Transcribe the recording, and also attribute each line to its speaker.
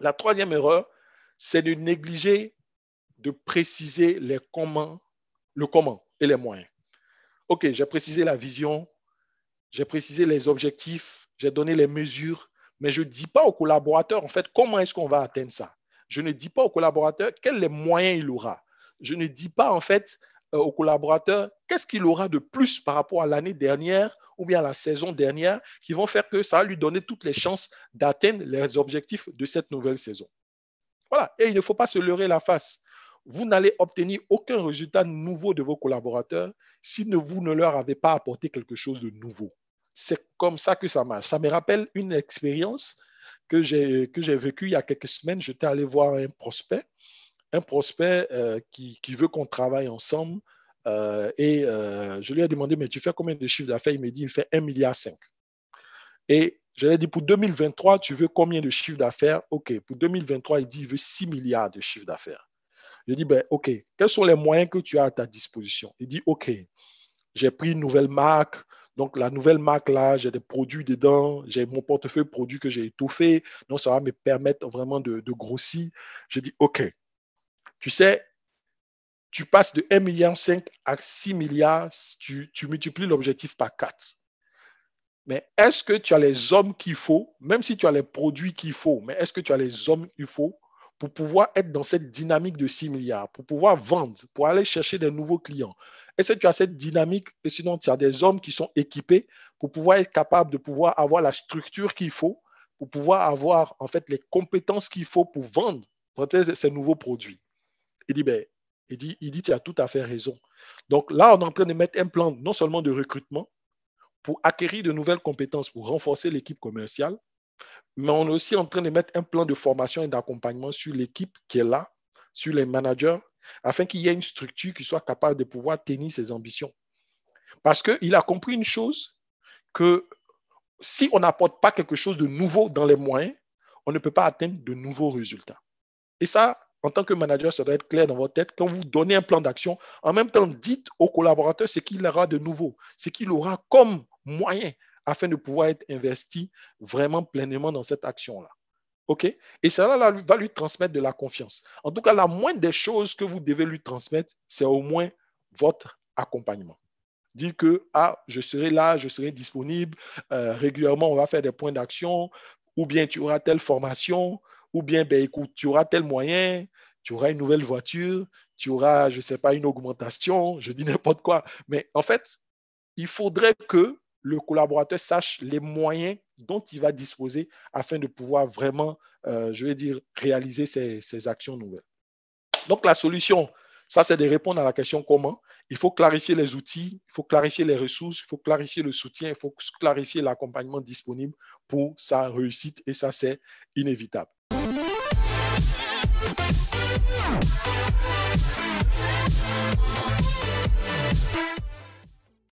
Speaker 1: La troisième erreur, c'est de négliger de préciser les comment, le comment et les moyens. OK, j'ai précisé la vision, j'ai précisé les objectifs, j'ai donné les mesures, mais je ne dis pas aux collaborateurs, en fait, comment est-ce qu'on va atteindre ça. Je ne dis pas aux collaborateurs quels les moyens il aura. Je ne dis pas, en fait, euh, aux collaborateurs qu'est-ce qu'il aura de plus par rapport à l'année dernière ou bien la saison dernière qui vont faire que ça va lui donner toutes les chances d'atteindre les objectifs de cette nouvelle saison. Voilà, et il ne faut pas se leurrer la face. Vous n'allez obtenir aucun résultat nouveau de vos collaborateurs si vous ne leur avez pas apporté quelque chose de nouveau. C'est comme ça que ça marche. Ça me rappelle une expérience que j'ai vécue il y a quelques semaines. J'étais allé voir un prospect, un prospect euh, qui, veut qu'on travaille ensemble euh, et euh, je lui ai demandé, mais tu fais combien de chiffres d'affaires Il me dit, il fait 1,5 milliard. Et je lui ai dit, pour 2023, tu veux combien de chiffres d'affaires OK. Pour 2023, il dit, il veut 6 milliards de chiffres d'affaires. Je lui dis, ben, OK, quels sont les moyens que tu as à ta disposition Il dit, OK, j'ai pris une nouvelle marque. Donc, la nouvelle marque, là, j'ai des produits dedans, j'ai mon portefeuille produits que j'ai étouffé Donc, ça va me permettre vraiment de, grossir. Je dit, OK. Tu sais, tu passes de 1,5 milliard à 6 milliards, tu, multiplies l'objectif par 4. Mais est-ce que tu as les hommes qu'il faut, même si tu as les produits qu'il faut, mais est-ce que tu as les hommes qu'il faut pour pouvoir être dans cette dynamique de 6 milliards, pour pouvoir vendre, pour aller chercher des nouveaux clients Est-ce que tu as cette dynamique et sinon tu as des hommes qui sont équipés pour pouvoir être capable de pouvoir avoir la structure qu'il faut, pour pouvoir avoir en fait les compétences qu'il faut pour vendre ces nouveaux produits Il dit, ben, il dit, il dit, tu as tout à fait raison. Donc là, on est en train de mettre un plan non seulement de recrutement pour acquérir de nouvelles compétences, pour renforcer l'équipe commerciale, mais on est aussi en train de mettre un plan de formation et d'accompagnement sur l'équipe qui est là, sur les managers, afin qu'il y ait une structure qui soit capable de pouvoir tenir ses ambitions. Parce qu'il a compris une chose, que si on n'apporte pas quelque chose de nouveau dans les moyens, on ne peut pas atteindre de nouveaux résultats. Et ça, en tant que manager, ça doit être clair dans votre tête. Quand vous donnez un plan d'action, en même temps, dites aux collaborateurs ce qu'il aura de nouveau, ce qu'il aura comme moyen afin de pouvoir être investi vraiment pleinement dans cette action-là. OK Et cela va lui transmettre de la confiance. En tout cas, la moindre des choses que vous devez lui transmettre, c'est au moins votre accompagnement. Dire que ah, je serai là, je serai disponible, euh, régulièrement, on va faire des points d'action, ou bien tu auras telle formation, ou bien, ben, écoute, tu auras tel moyen, tu auras une nouvelle voiture, tu auras, je ne sais pas, une augmentation, je dis n'importe quoi. Mais en fait, il faudrait que le collaborateur sache les moyens dont il va disposer afin de pouvoir vraiment, euh, je vais dire, réaliser ses, actions nouvelles. Donc la solution, ça c'est de répondre à la question comment. Il faut clarifier les outils, il faut clarifier les ressources, il faut clarifier le soutien, il faut clarifier l'accompagnement disponible pour sa réussite et ça c'est inévitable.